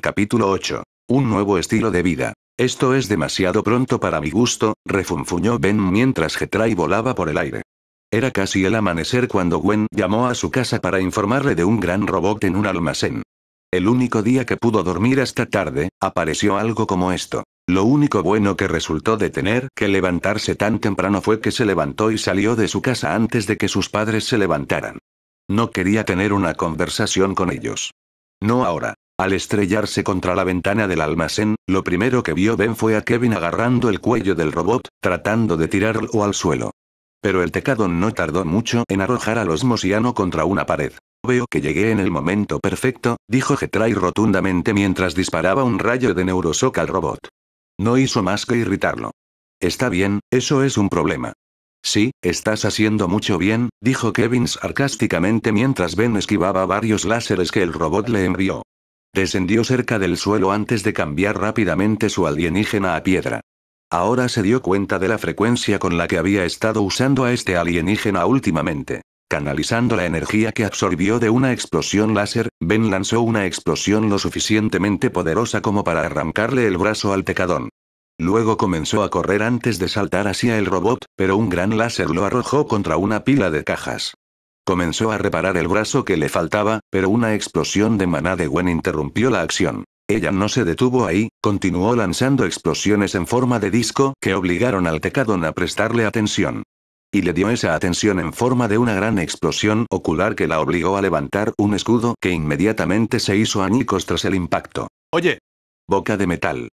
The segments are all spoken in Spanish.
Capítulo 8. Un nuevo estilo de vida. Esto es demasiado pronto para mi gusto, refunfuñó Ben mientras Getray volaba por el aire. Era casi el amanecer cuando Gwen llamó a su casa para informarle de un gran robot en un almacén. El único día que pudo dormir hasta tarde, apareció algo como esto. Lo único bueno que resultó de tener que levantarse tan temprano fue que se levantó y salió de su casa antes de que sus padres se levantaran. No quería tener una conversación con ellos. No ahora. Al estrellarse contra la ventana del almacén, lo primero que vio Ben fue a Kevin agarrando el cuello del robot, tratando de tirarlo al suelo. Pero el tecado no tardó mucho en arrojar a los contra una pared. Veo que llegué en el momento perfecto, dijo Getray rotundamente mientras disparaba un rayo de neurosoc al robot. No hizo más que irritarlo. Está bien, eso es un problema. Sí, estás haciendo mucho bien, dijo Kevin sarcásticamente mientras Ben esquivaba varios láseres que el robot le envió. Descendió cerca del suelo antes de cambiar rápidamente su alienígena a piedra. Ahora se dio cuenta de la frecuencia con la que había estado usando a este alienígena últimamente. Canalizando la energía que absorbió de una explosión láser, Ben lanzó una explosión lo suficientemente poderosa como para arrancarle el brazo al tecadón. Luego comenzó a correr antes de saltar hacia el robot, pero un gran láser lo arrojó contra una pila de cajas. Comenzó a reparar el brazo que le faltaba, pero una explosión de maná de Gwen interrumpió la acción. Ella no se detuvo ahí, continuó lanzando explosiones en forma de disco que obligaron al Tecadon a prestarle atención. Y le dio esa atención en forma de una gran explosión ocular que la obligó a levantar un escudo que inmediatamente se hizo añicos tras el impacto. ¡Oye! Boca de metal.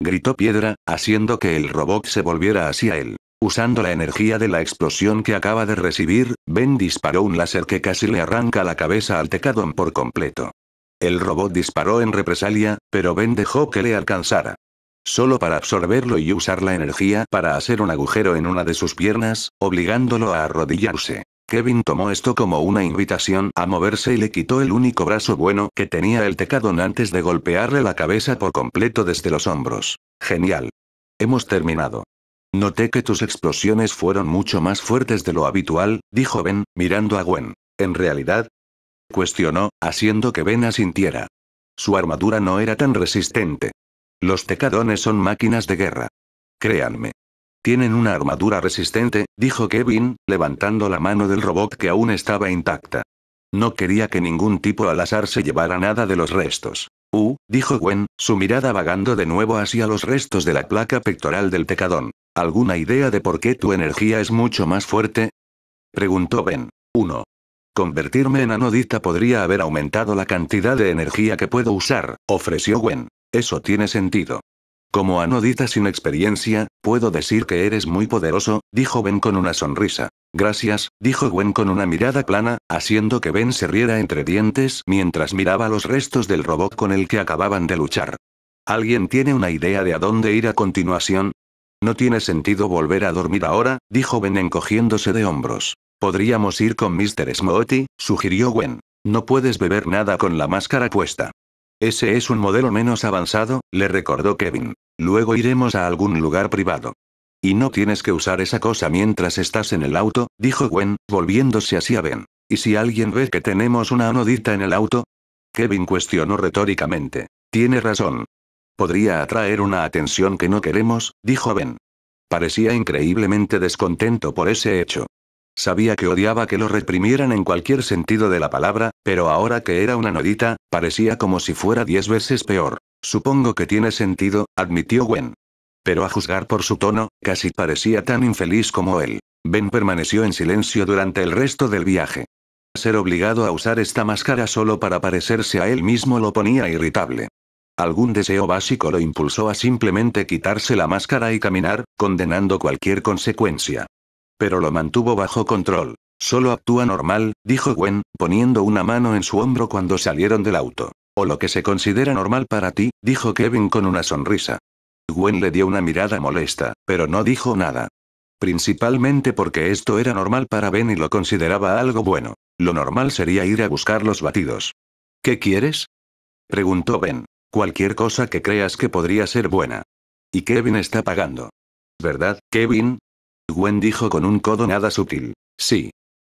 Gritó Piedra, haciendo que el robot se volviera hacia él. Usando la energía de la explosión que acaba de recibir, Ben disparó un láser que casi le arranca la cabeza al tecadón por completo. El robot disparó en represalia, pero Ben dejó que le alcanzara. Solo para absorberlo y usar la energía para hacer un agujero en una de sus piernas, obligándolo a arrodillarse. Kevin tomó esto como una invitación a moverse y le quitó el único brazo bueno que tenía el tecadón antes de golpearle la cabeza por completo desde los hombros. Genial. Hemos terminado. Noté que tus explosiones fueron mucho más fuertes de lo habitual, dijo Ben, mirando a Gwen. ¿En realidad? Cuestionó, haciendo que Ben asintiera. Su armadura no era tan resistente. Los tecadones son máquinas de guerra. Créanme. Tienen una armadura resistente, dijo Kevin, levantando la mano del robot que aún estaba intacta. No quería que ningún tipo al azar se llevara nada de los restos. Uh, dijo Gwen, su mirada vagando de nuevo hacia los restos de la placa pectoral del tecadón. ¿Alguna idea de por qué tu energía es mucho más fuerte? Preguntó Ben. 1. Convertirme en anodita podría haber aumentado la cantidad de energía que puedo usar, ofreció Gwen. Eso tiene sentido. Como anodita sin experiencia, puedo decir que eres muy poderoso, dijo Ben con una sonrisa. Gracias, dijo Gwen con una mirada plana, haciendo que Ben se riera entre dientes mientras miraba los restos del robot con el que acababan de luchar. ¿Alguien tiene una idea de a dónde ir a continuación? No tiene sentido volver a dormir ahora, dijo Ben encogiéndose de hombros. Podríamos ir con Mr. Smoty, sugirió Gwen. No puedes beber nada con la máscara puesta. Ese es un modelo menos avanzado, le recordó Kevin. Luego iremos a algún lugar privado. Y no tienes que usar esa cosa mientras estás en el auto, dijo Gwen, volviéndose hacia Ben. ¿Y si alguien ve que tenemos una anodita en el auto? Kevin cuestionó retóricamente. Tiene razón, Podría atraer una atención que no queremos, dijo Ben. Parecía increíblemente descontento por ese hecho. Sabía que odiaba que lo reprimieran en cualquier sentido de la palabra, pero ahora que era una nodita, parecía como si fuera diez veces peor. Supongo que tiene sentido, admitió Gwen. Pero a juzgar por su tono, casi parecía tan infeliz como él. Ben permaneció en silencio durante el resto del viaje. Ser obligado a usar esta máscara solo para parecerse a él mismo lo ponía irritable. Algún deseo básico lo impulsó a simplemente quitarse la máscara y caminar, condenando cualquier consecuencia. Pero lo mantuvo bajo control. Solo actúa normal, dijo Gwen, poniendo una mano en su hombro cuando salieron del auto. O lo que se considera normal para ti, dijo Kevin con una sonrisa. Gwen le dio una mirada molesta, pero no dijo nada. Principalmente porque esto era normal para Ben y lo consideraba algo bueno. Lo normal sería ir a buscar los batidos. ¿Qué quieres? preguntó Ben. Cualquier cosa que creas que podría ser buena. Y Kevin está pagando. ¿Verdad, Kevin? Gwen dijo con un codo nada sutil. Sí.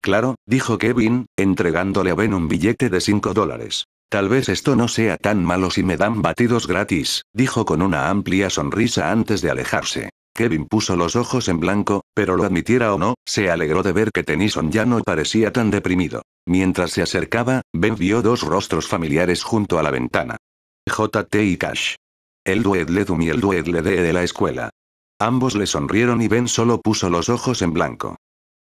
Claro, dijo Kevin, entregándole a Ben un billete de 5 dólares. Tal vez esto no sea tan malo si me dan batidos gratis, dijo con una amplia sonrisa antes de alejarse. Kevin puso los ojos en blanco, pero lo admitiera o no, se alegró de ver que Tennyson ya no parecía tan deprimido. Mientras se acercaba, Ben vio dos rostros familiares junto a la ventana. JT y Cash. El duedle ledum y el duedle de, de la escuela. Ambos le sonrieron y Ben solo puso los ojos en blanco.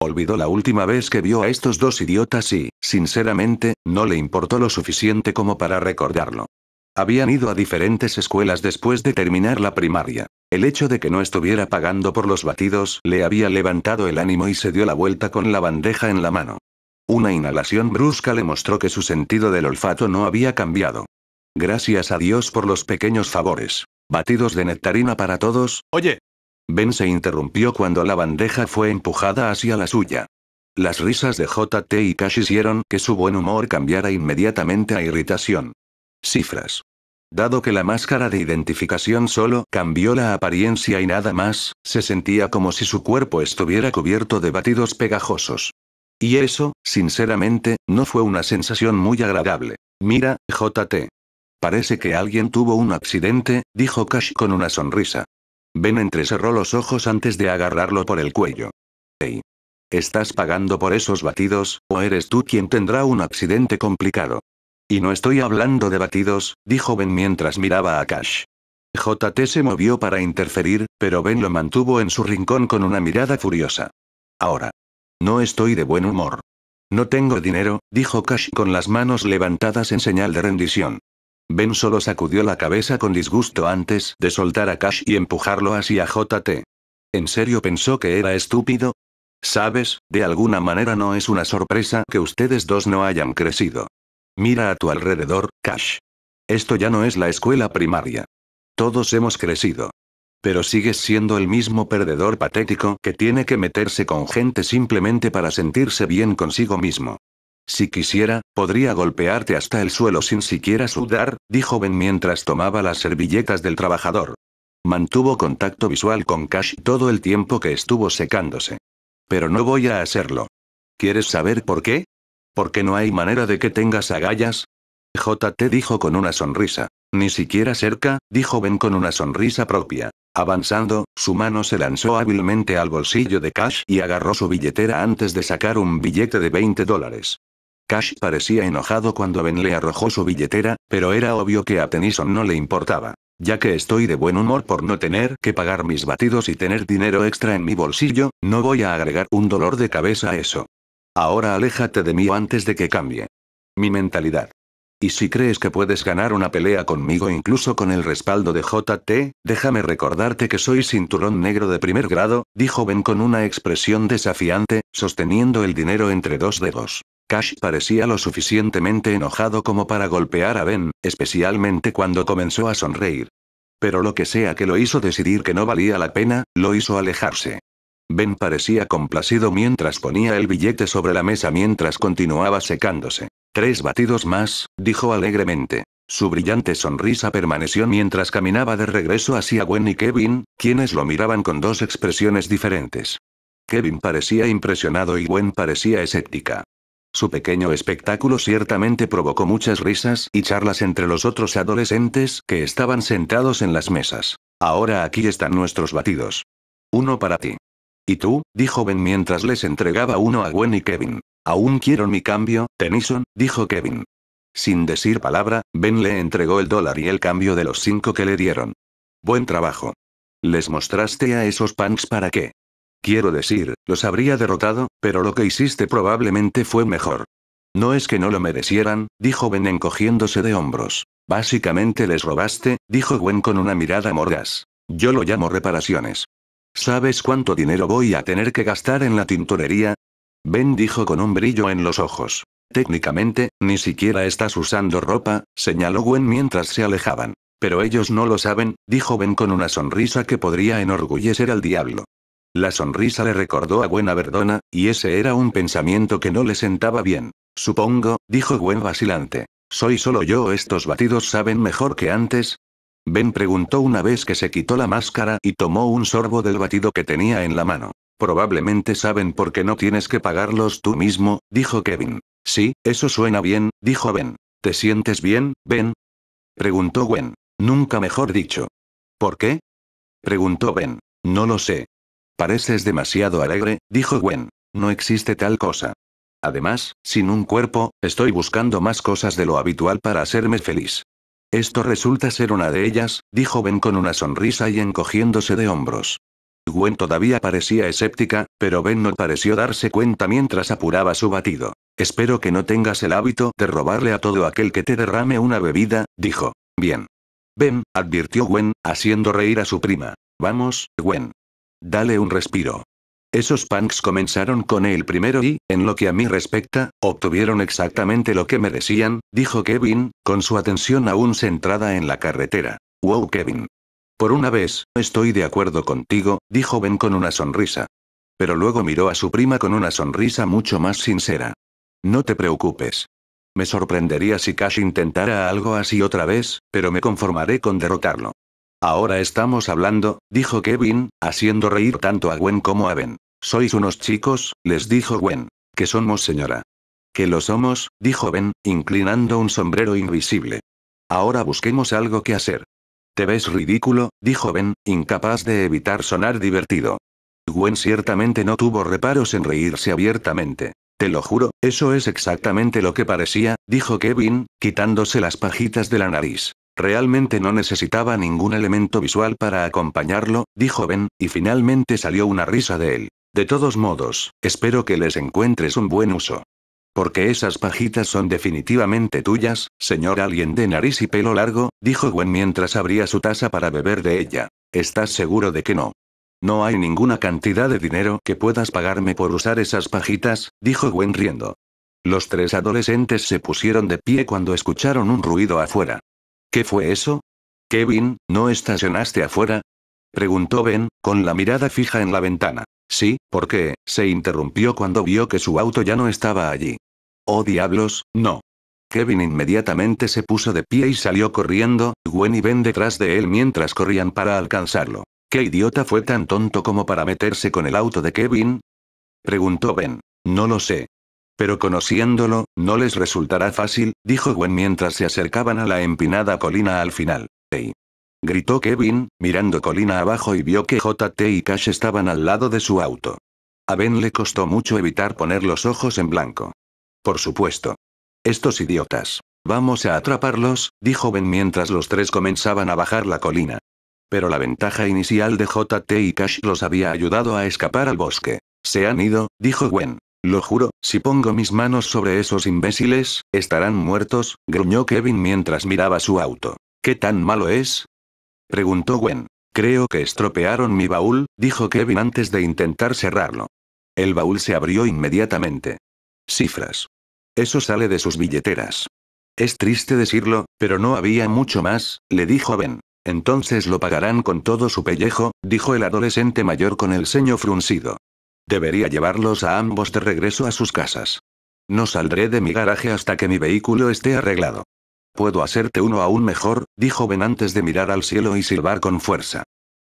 Olvidó la última vez que vio a estos dos idiotas y, sinceramente, no le importó lo suficiente como para recordarlo. Habían ido a diferentes escuelas después de terminar la primaria. El hecho de que no estuviera pagando por los batidos le había levantado el ánimo y se dio la vuelta con la bandeja en la mano. Una inhalación brusca le mostró que su sentido del olfato no había cambiado. Gracias a Dios por los pequeños favores. Batidos de nectarina para todos. Oye. Ben se interrumpió cuando la bandeja fue empujada hacia la suya. Las risas de JT y Cash hicieron que su buen humor cambiara inmediatamente a irritación. Cifras. Dado que la máscara de identificación solo cambió la apariencia y nada más, se sentía como si su cuerpo estuviera cubierto de batidos pegajosos. Y eso, sinceramente, no fue una sensación muy agradable. Mira, JT. Parece que alguien tuvo un accidente, dijo Cash con una sonrisa. Ben entrecerró los ojos antes de agarrarlo por el cuello. Hey. ¿Estás pagando por esos batidos, o eres tú quien tendrá un accidente complicado? Y no estoy hablando de batidos, dijo Ben mientras miraba a Cash. JT se movió para interferir, pero Ben lo mantuvo en su rincón con una mirada furiosa. Ahora. No estoy de buen humor. No tengo dinero, dijo Cash con las manos levantadas en señal de rendición. Ben solo sacudió la cabeza con disgusto antes de soltar a Cash y empujarlo hacia JT. ¿En serio pensó que era estúpido? Sabes, de alguna manera no es una sorpresa que ustedes dos no hayan crecido. Mira a tu alrededor, Cash. Esto ya no es la escuela primaria. Todos hemos crecido. Pero sigues siendo el mismo perdedor patético que tiene que meterse con gente simplemente para sentirse bien consigo mismo. Si quisiera, podría golpearte hasta el suelo sin siquiera sudar, dijo Ben mientras tomaba las servilletas del trabajador. Mantuvo contacto visual con Cash todo el tiempo que estuvo secándose. Pero no voy a hacerlo. ¿Quieres saber por qué? Porque no hay manera de que tengas agallas. JT dijo con una sonrisa. Ni siquiera cerca, dijo Ben con una sonrisa propia. Avanzando, su mano se lanzó hábilmente al bolsillo de Cash y agarró su billetera antes de sacar un billete de 20 dólares. Cash parecía enojado cuando Ben le arrojó su billetera, pero era obvio que a Tennyson no le importaba. Ya que estoy de buen humor por no tener que pagar mis batidos y tener dinero extra en mi bolsillo, no voy a agregar un dolor de cabeza a eso. Ahora aléjate de mí antes de que cambie. Mi mentalidad. Y si crees que puedes ganar una pelea conmigo incluso con el respaldo de JT, déjame recordarte que soy cinturón negro de primer grado, dijo Ben con una expresión desafiante, sosteniendo el dinero entre dos dedos. Cash parecía lo suficientemente enojado como para golpear a Ben, especialmente cuando comenzó a sonreír. Pero lo que sea que lo hizo decidir que no valía la pena, lo hizo alejarse. Ben parecía complacido mientras ponía el billete sobre la mesa mientras continuaba secándose. Tres batidos más, dijo alegremente. Su brillante sonrisa permaneció mientras caminaba de regreso hacia Gwen y Kevin, quienes lo miraban con dos expresiones diferentes. Kevin parecía impresionado y Gwen parecía escéptica. Su pequeño espectáculo ciertamente provocó muchas risas y charlas entre los otros adolescentes que estaban sentados en las mesas. Ahora aquí están nuestros batidos. Uno para ti. ¿Y tú? dijo Ben mientras les entregaba uno a Gwen y Kevin. Aún quiero mi cambio, Tennyson, dijo Kevin. Sin decir palabra, Ben le entregó el dólar y el cambio de los cinco que le dieron. Buen trabajo. ¿Les mostraste a esos punks para qué? Quiero decir, los habría derrotado, pero lo que hiciste probablemente fue mejor. No es que no lo merecieran, dijo Ben encogiéndose de hombros. Básicamente les robaste, dijo Gwen con una mirada morgas. Yo lo llamo reparaciones. ¿Sabes cuánto dinero voy a tener que gastar en la tintorería? Ben dijo con un brillo en los ojos. Técnicamente, ni siquiera estás usando ropa, señaló Gwen mientras se alejaban. Pero ellos no lo saben, dijo Ben con una sonrisa que podría enorgullecer al diablo. La sonrisa le recordó a Gwen Verdona, y ese era un pensamiento que no le sentaba bien. Supongo, dijo Gwen vacilante. ¿Soy solo yo estos batidos saben mejor que antes? Ben preguntó una vez que se quitó la máscara y tomó un sorbo del batido que tenía en la mano. Probablemente saben por qué no tienes que pagarlos tú mismo, dijo Kevin. Sí, eso suena bien, dijo Ben. ¿Te sientes bien, Ben? Preguntó Gwen. Nunca mejor dicho. ¿Por qué? Preguntó Ben. No lo sé, Pareces demasiado alegre, dijo Gwen. No existe tal cosa. Además, sin un cuerpo, estoy buscando más cosas de lo habitual para hacerme feliz. Esto resulta ser una de ellas, dijo Ben con una sonrisa y encogiéndose de hombros. Gwen todavía parecía escéptica, pero Ben no pareció darse cuenta mientras apuraba su batido. Espero que no tengas el hábito de robarle a todo aquel que te derrame una bebida, dijo. Bien. Ben, advirtió Gwen, haciendo reír a su prima. Vamos, Gwen. Dale un respiro. Esos punks comenzaron con él primero y, en lo que a mí respecta, obtuvieron exactamente lo que merecían, dijo Kevin, con su atención aún centrada en la carretera. Wow, Kevin. Por una vez, estoy de acuerdo contigo, dijo Ben con una sonrisa. Pero luego miró a su prima con una sonrisa mucho más sincera. No te preocupes. Me sorprendería si Cash intentara algo así otra vez, pero me conformaré con derrotarlo. Ahora estamos hablando, dijo Kevin, haciendo reír tanto a Gwen como a Ben. Sois unos chicos, les dijo Gwen. Que somos señora. Que lo somos, dijo Ben, inclinando un sombrero invisible. Ahora busquemos algo que hacer. Te ves ridículo, dijo Ben, incapaz de evitar sonar divertido. Gwen ciertamente no tuvo reparos en reírse abiertamente. Te lo juro, eso es exactamente lo que parecía, dijo Kevin, quitándose las pajitas de la nariz. Realmente no necesitaba ningún elemento visual para acompañarlo, dijo Ben, y finalmente salió una risa de él. De todos modos, espero que les encuentres un buen uso. Porque esas pajitas son definitivamente tuyas, señor alguien de nariz y pelo largo, dijo Gwen mientras abría su taza para beber de ella. ¿Estás seguro de que no? No hay ninguna cantidad de dinero que puedas pagarme por usar esas pajitas, dijo Gwen riendo. Los tres adolescentes se pusieron de pie cuando escucharon un ruido afuera. ¿Qué fue eso? Kevin, ¿no estacionaste afuera? Preguntó Ben, con la mirada fija en la ventana. Sí, porque, se interrumpió cuando vio que su auto ya no estaba allí. Oh diablos, no. Kevin inmediatamente se puso de pie y salió corriendo, Gwen y Ben detrás de él mientras corrían para alcanzarlo. ¿Qué idiota fue tan tonto como para meterse con el auto de Kevin? Preguntó Ben. No lo sé, pero conociéndolo, no les resultará fácil, dijo Gwen mientras se acercaban a la empinada colina al final. ¡Ey! Gritó Kevin, mirando colina abajo y vio que JT y Cash estaban al lado de su auto. A Ben le costó mucho evitar poner los ojos en blanco. Por supuesto. Estos idiotas. Vamos a atraparlos, dijo Ben mientras los tres comenzaban a bajar la colina. Pero la ventaja inicial de JT y Cash los había ayudado a escapar al bosque. Se han ido, dijo Gwen. Lo juro, si pongo mis manos sobre esos imbéciles, estarán muertos, gruñó Kevin mientras miraba su auto. ¿Qué tan malo es? preguntó Gwen. Creo que estropearon mi baúl, dijo Kevin antes de intentar cerrarlo. El baúl se abrió inmediatamente. Cifras. Eso sale de sus billeteras. Es triste decirlo, pero no había mucho más, le dijo Ben. Entonces lo pagarán con todo su pellejo, dijo el adolescente mayor con el ceño fruncido. Debería llevarlos a ambos de regreso a sus casas. No saldré de mi garaje hasta que mi vehículo esté arreglado. Puedo hacerte uno aún mejor, dijo Ben antes de mirar al cielo y silbar con fuerza.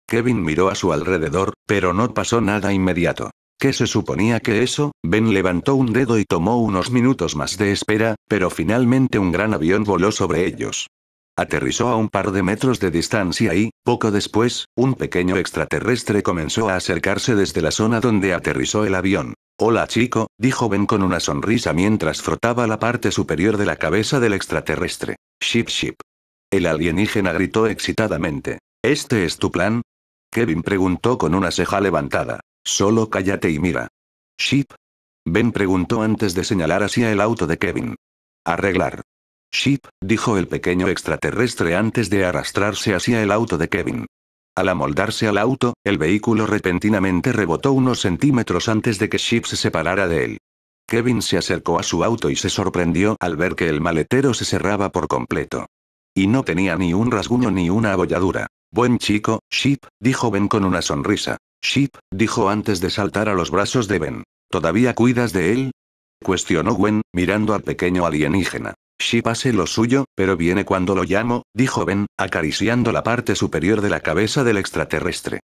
Kevin miró a su alrededor, pero no pasó nada inmediato. ¿Qué se suponía que eso? Ben levantó un dedo y tomó unos minutos más de espera, pero finalmente un gran avión voló sobre ellos. Aterrizó a un par de metros de distancia y, poco después, un pequeño extraterrestre comenzó a acercarse desde la zona donde aterrizó el avión. Hola chico, dijo Ben con una sonrisa mientras frotaba la parte superior de la cabeza del extraterrestre. Ship ship. El alienígena gritó excitadamente. ¿Este es tu plan? Kevin preguntó con una ceja levantada. Solo cállate y mira. Ship. Ben preguntó antes de señalar hacia el auto de Kevin. Arreglar. Ship, dijo el pequeño extraterrestre antes de arrastrarse hacia el auto de Kevin. Al amoldarse al auto, el vehículo repentinamente rebotó unos centímetros antes de que Ship se separara de él. Kevin se acercó a su auto y se sorprendió al ver que el maletero se cerraba por completo. Y no tenía ni un rasguño ni una abolladura. Buen chico, Ship, dijo Ben con una sonrisa. Ship, dijo antes de saltar a los brazos de Ben. ¿Todavía cuidas de él? Cuestionó Gwen, mirando al pequeño alienígena. Shi hace lo suyo, pero viene cuando lo llamo, dijo Ben, acariciando la parte superior de la cabeza del extraterrestre.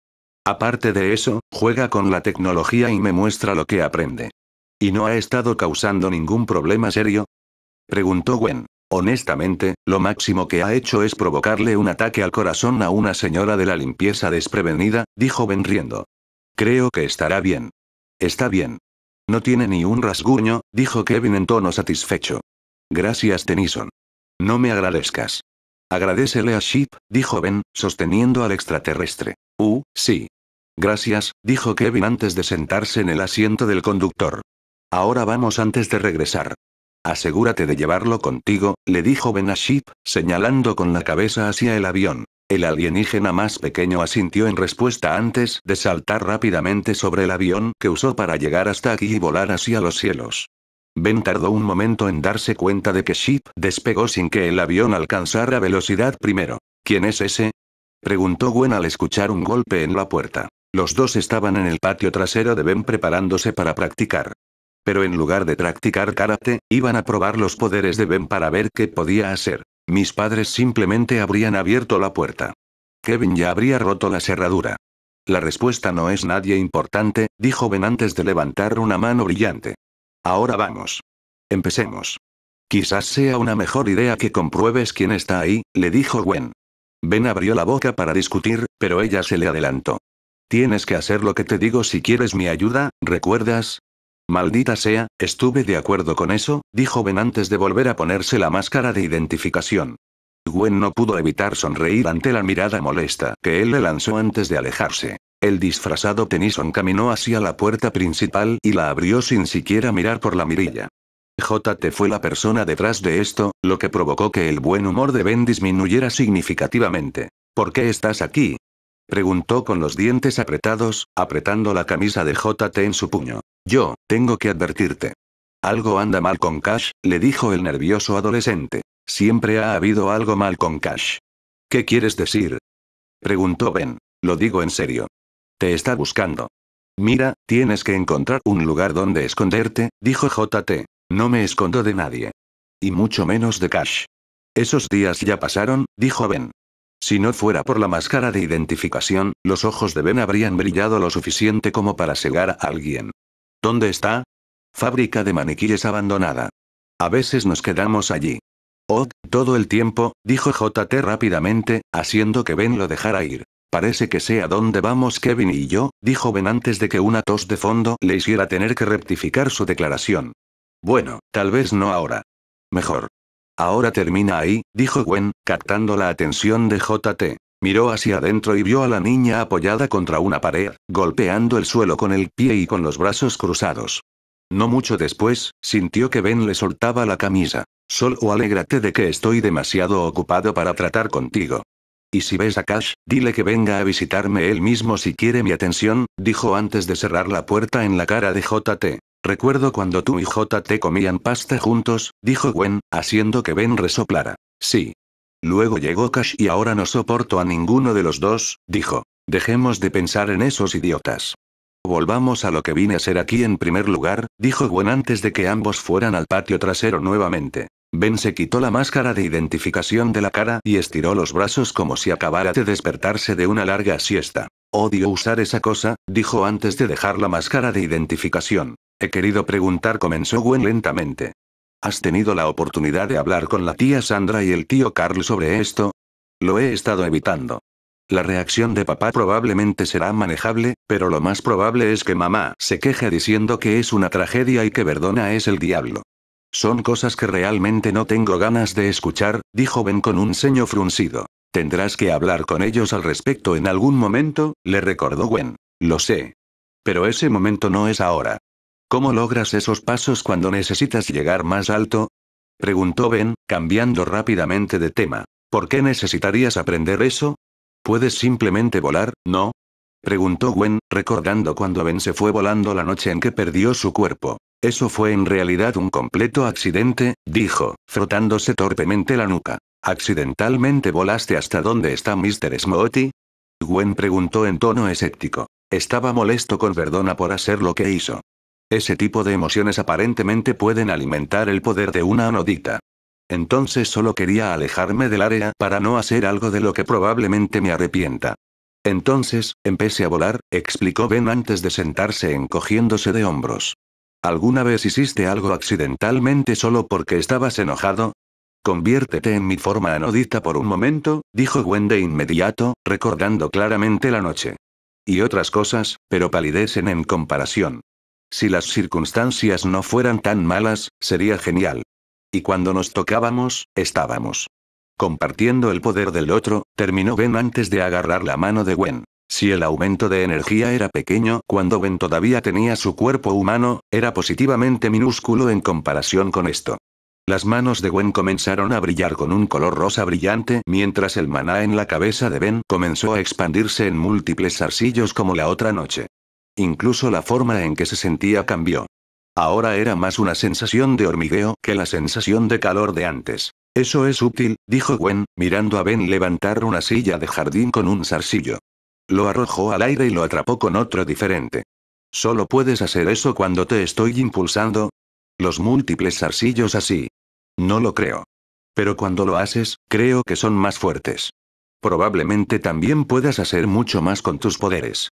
Aparte de eso, juega con la tecnología y me muestra lo que aprende. ¿Y no ha estado causando ningún problema serio? Preguntó Gwen. Honestamente, lo máximo que ha hecho es provocarle un ataque al corazón a una señora de la limpieza desprevenida, dijo Ben riendo. Creo que estará bien. Está bien. No tiene ni un rasguño, dijo Kevin en tono satisfecho. Gracias Tennyson. No me agradezcas. Agradecele a Ship, dijo Ben, sosteniendo al extraterrestre. Uh, sí. Gracias, dijo Kevin antes de sentarse en el asiento del conductor. Ahora vamos antes de regresar. Asegúrate de llevarlo contigo, le dijo Ben a Ship, señalando con la cabeza hacia el avión. El alienígena más pequeño asintió en respuesta antes de saltar rápidamente sobre el avión que usó para llegar hasta aquí y volar hacia los cielos. Ben tardó un momento en darse cuenta de que Ship despegó sin que el avión alcanzara velocidad primero. ¿Quién es ese? Preguntó Gwen al escuchar un golpe en la puerta. Los dos estaban en el patio trasero de Ben preparándose para practicar. Pero en lugar de practicar karate, iban a probar los poderes de Ben para ver qué podía hacer. Mis padres simplemente habrían abierto la puerta. Kevin ya habría roto la cerradura. La respuesta no es nadie importante, dijo Ben antes de levantar una mano brillante. Ahora vamos. Empecemos. Quizás sea una mejor idea que compruebes quién está ahí, le dijo Gwen. Ben abrió la boca para discutir, pero ella se le adelantó. Tienes que hacer lo que te digo si quieres mi ayuda, ¿recuerdas? Maldita sea, estuve de acuerdo con eso, dijo Ben antes de volver a ponerse la máscara de identificación. Gwen no pudo evitar sonreír ante la mirada molesta que él le lanzó antes de alejarse. El disfrazado Tennyson caminó hacia la puerta principal y la abrió sin siquiera mirar por la mirilla. JT fue la persona detrás de esto, lo que provocó que el buen humor de Ben disminuyera significativamente. ¿Por qué estás aquí? Preguntó con los dientes apretados, apretando la camisa de JT en su puño. Yo, tengo que advertirte. Algo anda mal con Cash, le dijo el nervioso adolescente. Siempre ha habido algo mal con Cash. ¿Qué quieres decir? Preguntó Ben. Lo digo en serio. Te está buscando. Mira, tienes que encontrar un lugar donde esconderte, dijo JT. No me escondo de nadie. Y mucho menos de Cash. Esos días ya pasaron, dijo Ben. Si no fuera por la máscara de identificación, los ojos de Ben habrían brillado lo suficiente como para cegar a alguien. ¿Dónde está? Fábrica de maniquíes abandonada. A veces nos quedamos allí. Oh, todo el tiempo, dijo JT rápidamente, haciendo que Ben lo dejara ir. Parece que sé a dónde vamos Kevin y yo, dijo Ben antes de que una tos de fondo le hiciera tener que rectificar su declaración. Bueno, tal vez no ahora. Mejor. Ahora termina ahí, dijo Gwen, captando la atención de JT. Miró hacia adentro y vio a la niña apoyada contra una pared, golpeando el suelo con el pie y con los brazos cruzados. No mucho después, sintió que Ben le soltaba la camisa. Sol o alégrate de que estoy demasiado ocupado para tratar contigo. Y si ves a Cash, dile que venga a visitarme él mismo si quiere mi atención, dijo antes de cerrar la puerta en la cara de JT. Recuerdo cuando tú y JT comían pasta juntos, dijo Gwen, haciendo que Ben resoplara. Sí. Luego llegó Cash y ahora no soporto a ninguno de los dos, dijo. Dejemos de pensar en esos idiotas. Volvamos a lo que vine a ser aquí en primer lugar, dijo Gwen antes de que ambos fueran al patio trasero nuevamente. Ben se quitó la máscara de identificación de la cara y estiró los brazos como si acabara de despertarse de una larga siesta. Odio usar esa cosa, dijo antes de dejar la máscara de identificación. He querido preguntar, comenzó Gwen lentamente. ¿Has tenido la oportunidad de hablar con la tía Sandra y el tío Carl sobre esto? Lo he estado evitando. La reacción de papá probablemente será manejable, pero lo más probable es que mamá se queje diciendo que es una tragedia y que Verdona es el diablo. Son cosas que realmente no tengo ganas de escuchar, dijo Ben con un ceño fruncido. Tendrás que hablar con ellos al respecto en algún momento, le recordó Gwen. Lo sé. Pero ese momento no es ahora. ¿Cómo logras esos pasos cuando necesitas llegar más alto? Preguntó Ben, cambiando rápidamente de tema. ¿Por qué necesitarías aprender eso? ¿Puedes simplemente volar, no? Preguntó Gwen, recordando cuando Ben se fue volando la noche en que perdió su cuerpo. Eso fue en realidad un completo accidente, dijo, frotándose torpemente la nuca. ¿Accidentalmente volaste hasta donde está Mr. Smoti? Gwen preguntó en tono escéptico. Estaba molesto con Verdona por hacer lo que hizo. Ese tipo de emociones aparentemente pueden alimentar el poder de una anodita. Entonces solo quería alejarme del área para no hacer algo de lo que probablemente me arrepienta. Entonces, empecé a volar, explicó Ben antes de sentarse encogiéndose de hombros. ¿Alguna vez hiciste algo accidentalmente solo porque estabas enojado? Conviértete en mi forma anodita por un momento, dijo Gwen de inmediato, recordando claramente la noche. Y otras cosas, pero palidecen en comparación. Si las circunstancias no fueran tan malas, sería genial. Y cuando nos tocábamos, estábamos. Compartiendo el poder del otro, terminó Ben antes de agarrar la mano de Gwen. Si el aumento de energía era pequeño cuando Ben todavía tenía su cuerpo humano, era positivamente minúsculo en comparación con esto. Las manos de Gwen comenzaron a brillar con un color rosa brillante mientras el maná en la cabeza de Ben comenzó a expandirse en múltiples zarcillos como la otra noche. Incluso la forma en que se sentía cambió. Ahora era más una sensación de hormigueo que la sensación de calor de antes. Eso es útil, dijo Gwen, mirando a Ben levantar una silla de jardín con un zarcillo. Lo arrojó al aire y lo atrapó con otro diferente. Solo puedes hacer eso cuando te estoy impulsando. Los múltiples zarcillos así. No lo creo. Pero cuando lo haces, creo que son más fuertes. Probablemente también puedas hacer mucho más con tus poderes.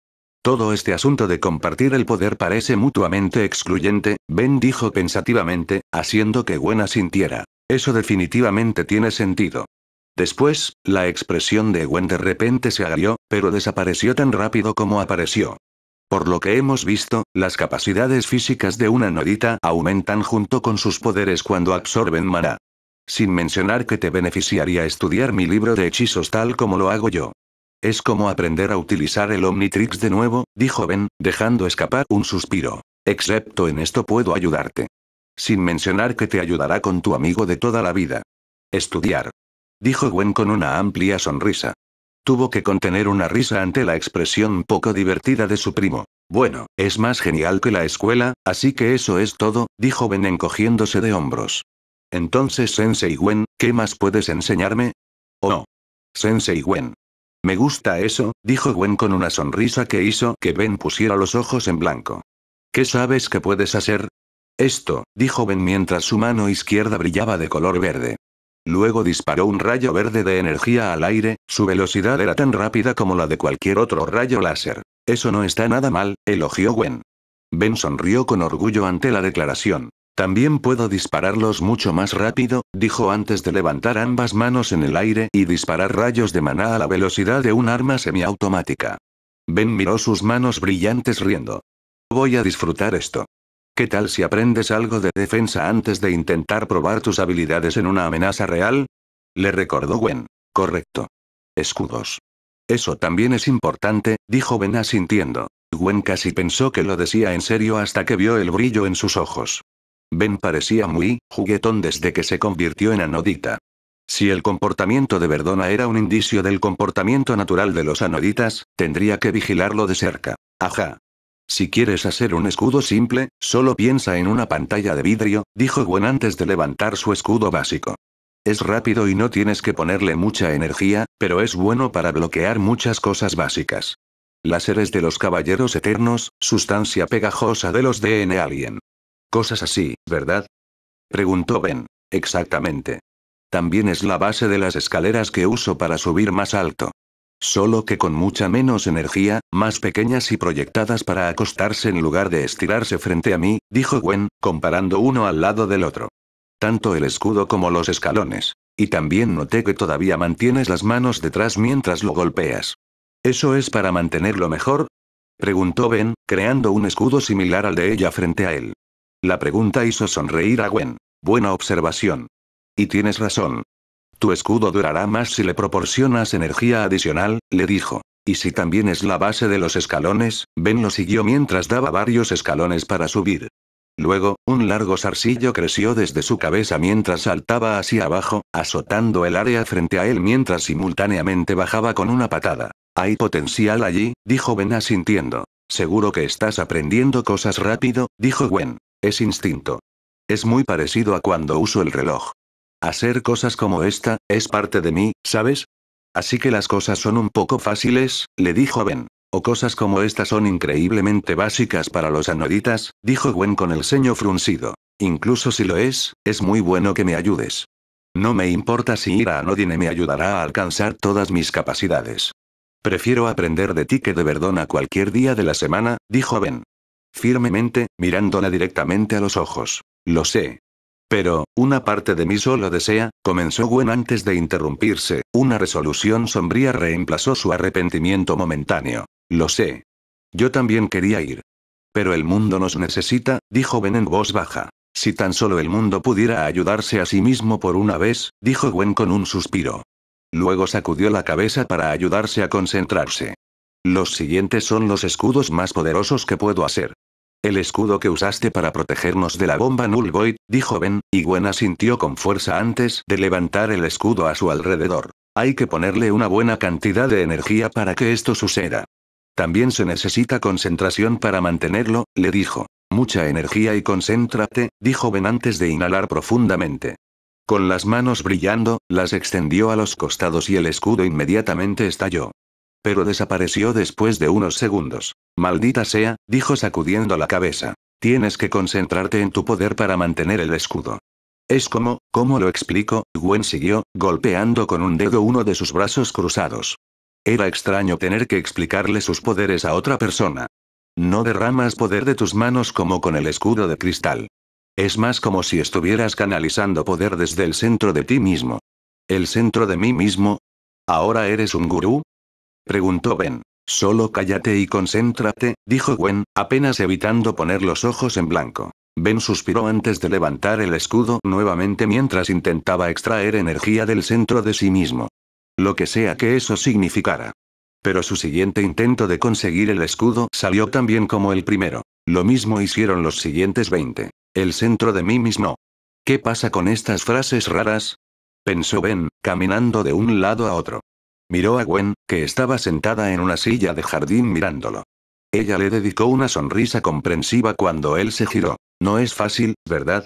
Todo este asunto de compartir el poder parece mutuamente excluyente, Ben dijo pensativamente, haciendo que Buena sintiera. Eso definitivamente tiene sentido. Después, la expresión de Gwen de repente se agrió, pero desapareció tan rápido como apareció. Por lo que hemos visto, las capacidades físicas de una nodita aumentan junto con sus poderes cuando absorben mana. Sin mencionar que te beneficiaría estudiar mi libro de hechizos tal como lo hago yo. Es como aprender a utilizar el Omnitrix de nuevo, dijo Ben, dejando escapar un suspiro. Excepto en esto puedo ayudarte. Sin mencionar que te ayudará con tu amigo de toda la vida. Estudiar dijo Gwen con una amplia sonrisa. Tuvo que contener una risa ante la expresión poco divertida de su primo. Bueno, es más genial que la escuela, así que eso es todo, dijo Ben encogiéndose de hombros. Entonces, Sensei Gwen, ¿qué más puedes enseñarme? oh, Sensei Gwen. Me gusta eso, dijo Gwen con una sonrisa que hizo que Ben pusiera los ojos en blanco. ¿Qué sabes que puedes hacer? Esto, dijo Ben mientras su mano izquierda brillaba de color verde. Luego disparó un rayo verde de energía al aire, su velocidad era tan rápida como la de cualquier otro rayo láser. Eso no está nada mal, elogió Gwen. Ben sonrió con orgullo ante la declaración. También puedo dispararlos mucho más rápido, dijo antes de levantar ambas manos en el aire y disparar rayos de maná a la velocidad de un arma semiautomática. Ben miró sus manos brillantes riendo. Voy a disfrutar esto. ¿Qué tal si aprendes algo de defensa antes de intentar probar tus habilidades en una amenaza real? Le recordó Gwen. Correcto. Escudos. Eso también es importante, dijo Ben asintiendo. Gwen casi pensó que lo decía en serio hasta que vio el brillo en sus ojos. Ben parecía muy juguetón desde que se convirtió en anodita. Si el comportamiento de Verdona era un indicio del comportamiento natural de los anoditas, tendría que vigilarlo de cerca. Ajá. Si quieres hacer un escudo simple, solo piensa en una pantalla de vidrio, dijo Gwen antes de levantar su escudo básico. Es rápido y no tienes que ponerle mucha energía, pero es bueno para bloquear muchas cosas básicas. Láseres de los caballeros eternos, sustancia pegajosa de los DN Alien. Cosas así, ¿verdad? Preguntó Ben. Exactamente. También es la base de las escaleras que uso para subir más alto solo que con mucha menos energía, más pequeñas y proyectadas para acostarse en lugar de estirarse frente a mí, dijo Gwen, comparando uno al lado del otro. Tanto el escudo como los escalones. Y también noté que todavía mantienes las manos detrás mientras lo golpeas. ¿Eso es para mantenerlo mejor? Preguntó Ben, creando un escudo similar al de ella frente a él. La pregunta hizo sonreír a Gwen. Buena observación. Y tienes razón, tu escudo durará más si le proporcionas energía adicional, le dijo. Y si también es la base de los escalones, Ben lo siguió mientras daba varios escalones para subir. Luego, un largo zarcillo creció desde su cabeza mientras saltaba hacia abajo, azotando el área frente a él mientras simultáneamente bajaba con una patada. Hay potencial allí, dijo Ben asintiendo. Seguro que estás aprendiendo cosas rápido, dijo Gwen. Es instinto. Es muy parecido a cuando uso el reloj. Hacer cosas como esta, es parte de mí, ¿sabes? Así que las cosas son un poco fáciles, le dijo Ben. O cosas como estas son increíblemente básicas para los anoditas, dijo Gwen con el ceño fruncido. Incluso si lo es, es muy bueno que me ayudes. No me importa si ir a Anodine me ayudará a alcanzar todas mis capacidades. Prefiero aprender de ti que de Verdona cualquier día de la semana, dijo Ben. Firmemente, mirándola directamente a los ojos. Lo sé, pero, una parte de mí solo desea, comenzó Gwen antes de interrumpirse, una resolución sombría reemplazó su arrepentimiento momentáneo. Lo sé. Yo también quería ir. Pero el mundo nos necesita, dijo Ben en voz baja. Si tan solo el mundo pudiera ayudarse a sí mismo por una vez, dijo Gwen con un suspiro. Luego sacudió la cabeza para ayudarse a concentrarse. Los siguientes son los escudos más poderosos que puedo hacer. El escudo que usaste para protegernos de la bomba Null Void, dijo Ben, y Gwen sintió con fuerza antes de levantar el escudo a su alrededor. Hay que ponerle una buena cantidad de energía para que esto suceda. También se necesita concentración para mantenerlo, le dijo. Mucha energía y concéntrate, dijo Ben antes de inhalar profundamente. Con las manos brillando, las extendió a los costados y el escudo inmediatamente estalló. Pero desapareció después de unos segundos. Maldita sea, dijo sacudiendo la cabeza. Tienes que concentrarte en tu poder para mantener el escudo. Es como, ¿cómo lo explico? Gwen siguió, golpeando con un dedo uno de sus brazos cruzados. Era extraño tener que explicarle sus poderes a otra persona. No derramas poder de tus manos como con el escudo de cristal. Es más como si estuvieras canalizando poder desde el centro de ti mismo. ¿El centro de mí mismo? ¿Ahora eres un gurú? preguntó Ben. Solo cállate y concéntrate, dijo Gwen, apenas evitando poner los ojos en blanco. Ben suspiró antes de levantar el escudo nuevamente mientras intentaba extraer energía del centro de sí mismo. Lo que sea que eso significara. Pero su siguiente intento de conseguir el escudo salió tan bien como el primero. Lo mismo hicieron los siguientes 20. El centro de mí mismo. ¿Qué pasa con estas frases raras? Pensó Ben, caminando de un lado a otro. Miró a Gwen, que estaba sentada en una silla de jardín mirándolo. Ella le dedicó una sonrisa comprensiva cuando él se giró. No es fácil, ¿verdad?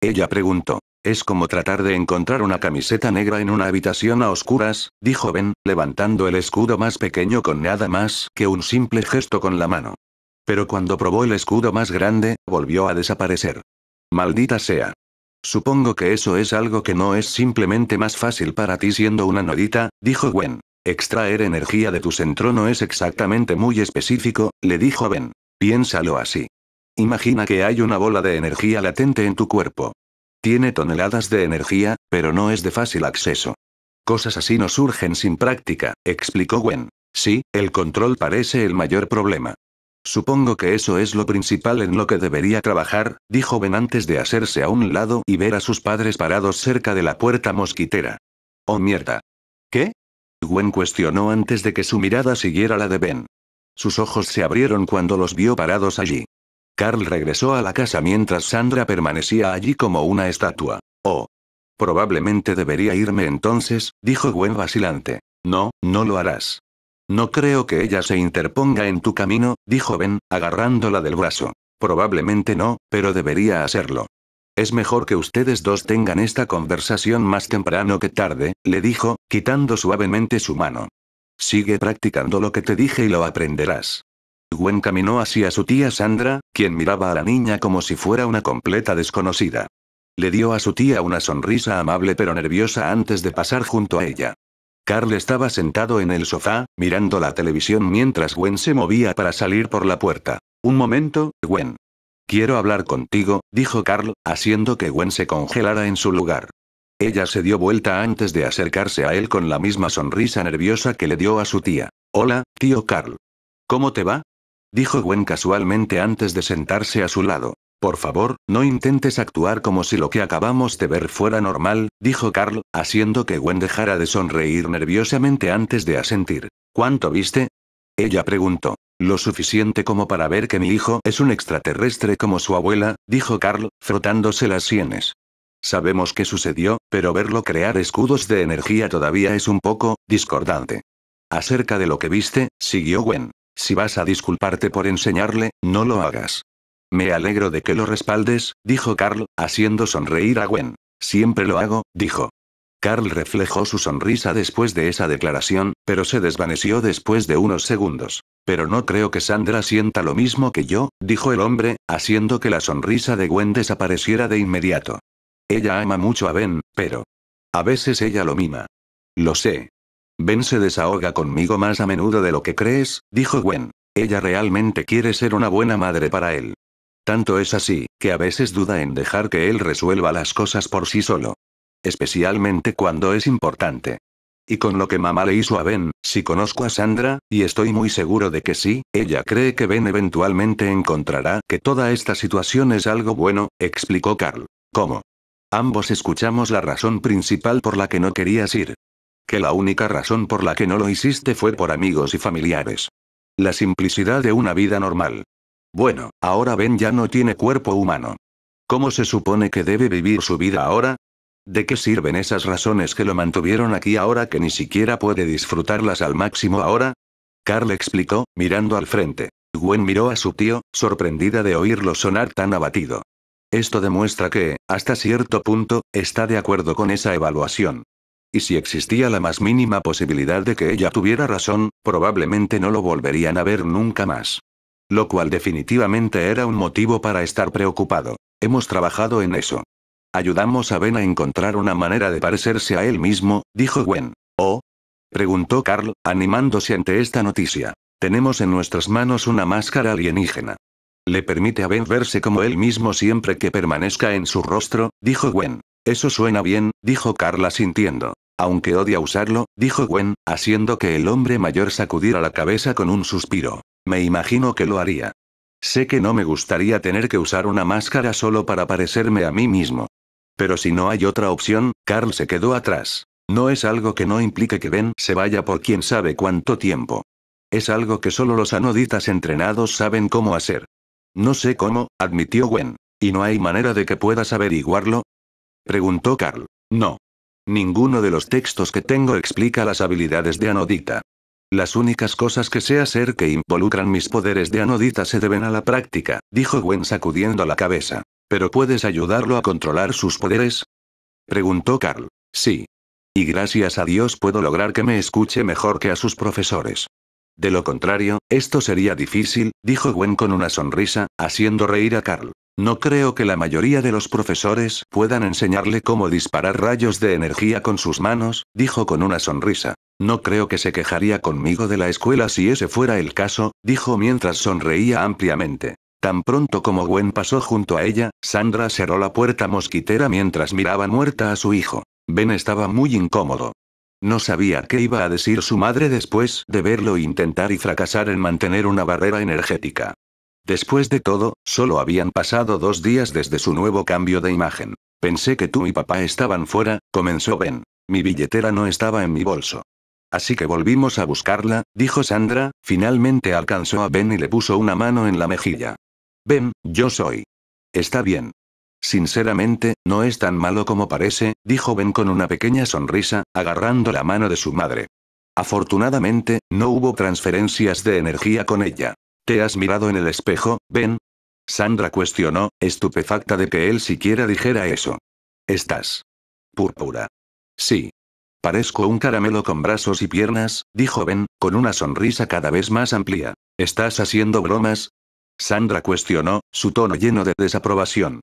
Ella preguntó. Es como tratar de encontrar una camiseta negra en una habitación a oscuras, dijo Ben, levantando el escudo más pequeño con nada más que un simple gesto con la mano. Pero cuando probó el escudo más grande, volvió a desaparecer. Maldita sea. Supongo que eso es algo que no es simplemente más fácil para ti siendo una nodita, dijo Gwen. Extraer energía de tu centro no es exactamente muy específico, le dijo Ben. Piénsalo así. Imagina que hay una bola de energía latente en tu cuerpo. Tiene toneladas de energía, pero no es de fácil acceso. Cosas así no surgen sin práctica, explicó Gwen. Sí, el control parece el mayor problema. Supongo que eso es lo principal en lo que debería trabajar, dijo Ben antes de hacerse a un lado y ver a sus padres parados cerca de la puerta mosquitera. Oh mierda. ¿Qué? Gwen cuestionó antes de que su mirada siguiera la de Ben. Sus ojos se abrieron cuando los vio parados allí. Carl regresó a la casa mientras Sandra permanecía allí como una estatua. Oh. Probablemente debería irme entonces, dijo Gwen vacilante. No, no lo harás. No creo que ella se interponga en tu camino, dijo Ben, agarrándola del brazo. Probablemente no, pero debería hacerlo. Es mejor que ustedes dos tengan esta conversación más temprano que tarde, le dijo, quitando suavemente su mano. Sigue practicando lo que te dije y lo aprenderás. Gwen caminó hacia su tía Sandra, quien miraba a la niña como si fuera una completa desconocida. Le dio a su tía una sonrisa amable pero nerviosa antes de pasar junto a ella. Carl estaba sentado en el sofá, mirando la televisión mientras Gwen se movía para salir por la puerta. Un momento, Gwen. Quiero hablar contigo, dijo Carl, haciendo que Gwen se congelara en su lugar. Ella se dio vuelta antes de acercarse a él con la misma sonrisa nerviosa que le dio a su tía. Hola, tío Carl. ¿Cómo te va? dijo Gwen casualmente antes de sentarse a su lado. Por favor, no intentes actuar como si lo que acabamos de ver fuera normal, dijo Carl, haciendo que Gwen dejara de sonreír nerviosamente antes de asentir. ¿Cuánto viste? Ella preguntó. Lo suficiente como para ver que mi hijo es un extraterrestre como su abuela, dijo Carl, frotándose las sienes. Sabemos que sucedió, pero verlo crear escudos de energía todavía es un poco discordante. Acerca de lo que viste, siguió Gwen. Si vas a disculparte por enseñarle, no lo hagas. Me alegro de que lo respaldes, dijo Carl, haciendo sonreír a Gwen. Siempre lo hago, dijo. Carl reflejó su sonrisa después de esa declaración, pero se desvaneció después de unos segundos. Pero no creo que Sandra sienta lo mismo que yo, dijo el hombre, haciendo que la sonrisa de Gwen desapareciera de inmediato. Ella ama mucho a Ben, pero... A veces ella lo mima. Lo sé. Ben se desahoga conmigo más a menudo de lo que crees, dijo Gwen. Ella realmente quiere ser una buena madre para él. Tanto es así, que a veces duda en dejar que él resuelva las cosas por sí solo especialmente cuando es importante. Y con lo que mamá le hizo a Ben, si conozco a Sandra, y estoy muy seguro de que sí, ella cree que Ben eventualmente encontrará que toda esta situación es algo bueno, explicó Carl. ¿Cómo? Ambos escuchamos la razón principal por la que no querías ir. Que la única razón por la que no lo hiciste fue por amigos y familiares. La simplicidad de una vida normal. Bueno, ahora Ben ya no tiene cuerpo humano. ¿Cómo se supone que debe vivir su vida ahora? ¿De qué sirven esas razones que lo mantuvieron aquí ahora que ni siquiera puede disfrutarlas al máximo ahora? Carl explicó, mirando al frente. Gwen miró a su tío, sorprendida de oírlo sonar tan abatido. Esto demuestra que, hasta cierto punto, está de acuerdo con esa evaluación. Y si existía la más mínima posibilidad de que ella tuviera razón, probablemente no lo volverían a ver nunca más. Lo cual definitivamente era un motivo para estar preocupado. Hemos trabajado en eso. Ayudamos a Ben a encontrar una manera de parecerse a él mismo, dijo Gwen. ¿Oh? preguntó Carl, animándose ante esta noticia. Tenemos en nuestras manos una máscara alienígena. Le permite a Ben verse como él mismo siempre que permanezca en su rostro, dijo Gwen. Eso suena bien, dijo Carla sintiendo. Aunque odia usarlo, dijo Gwen, haciendo que el hombre mayor sacudiera la cabeza con un suspiro. Me imagino que lo haría. Sé que no me gustaría tener que usar una máscara solo para parecerme a mí mismo. Pero si no hay otra opción, Carl se quedó atrás. No es algo que no implique que Ben se vaya por quién sabe cuánto tiempo. Es algo que solo los anoditas entrenados saben cómo hacer. No sé cómo, admitió Gwen. ¿Y no hay manera de que puedas averiguarlo? Preguntó Carl. No. Ninguno de los textos que tengo explica las habilidades de anodita. Las únicas cosas que sé hacer que involucran mis poderes de anodita se deben a la práctica, dijo Gwen sacudiendo la cabeza. ¿Pero puedes ayudarlo a controlar sus poderes? Preguntó Carl. Sí. Y gracias a Dios puedo lograr que me escuche mejor que a sus profesores. De lo contrario, esto sería difícil, dijo Gwen con una sonrisa, haciendo reír a Carl. No creo que la mayoría de los profesores puedan enseñarle cómo disparar rayos de energía con sus manos, dijo con una sonrisa. No creo que se quejaría conmigo de la escuela si ese fuera el caso, dijo mientras sonreía ampliamente. Tan pronto como Gwen pasó junto a ella, Sandra cerró la puerta mosquitera mientras miraba muerta a su hijo. Ben estaba muy incómodo. No sabía qué iba a decir su madre después de verlo intentar y fracasar en mantener una barrera energética. Después de todo, solo habían pasado dos días desde su nuevo cambio de imagen. Pensé que tú y papá estaban fuera, comenzó Ben. Mi billetera no estaba en mi bolso. Así que volvimos a buscarla, dijo Sandra, finalmente alcanzó a Ben y le puso una mano en la mejilla. Ben, yo soy. Está bien. Sinceramente, no es tan malo como parece, dijo Ben con una pequeña sonrisa, agarrando la mano de su madre. Afortunadamente, no hubo transferencias de energía con ella. ¿Te has mirado en el espejo, Ben? Sandra cuestionó, estupefacta de que él siquiera dijera eso. Estás. Púrpura. Sí. Parezco un caramelo con brazos y piernas, dijo Ben, con una sonrisa cada vez más amplia. ¿Estás haciendo bromas? Sandra cuestionó, su tono lleno de desaprobación.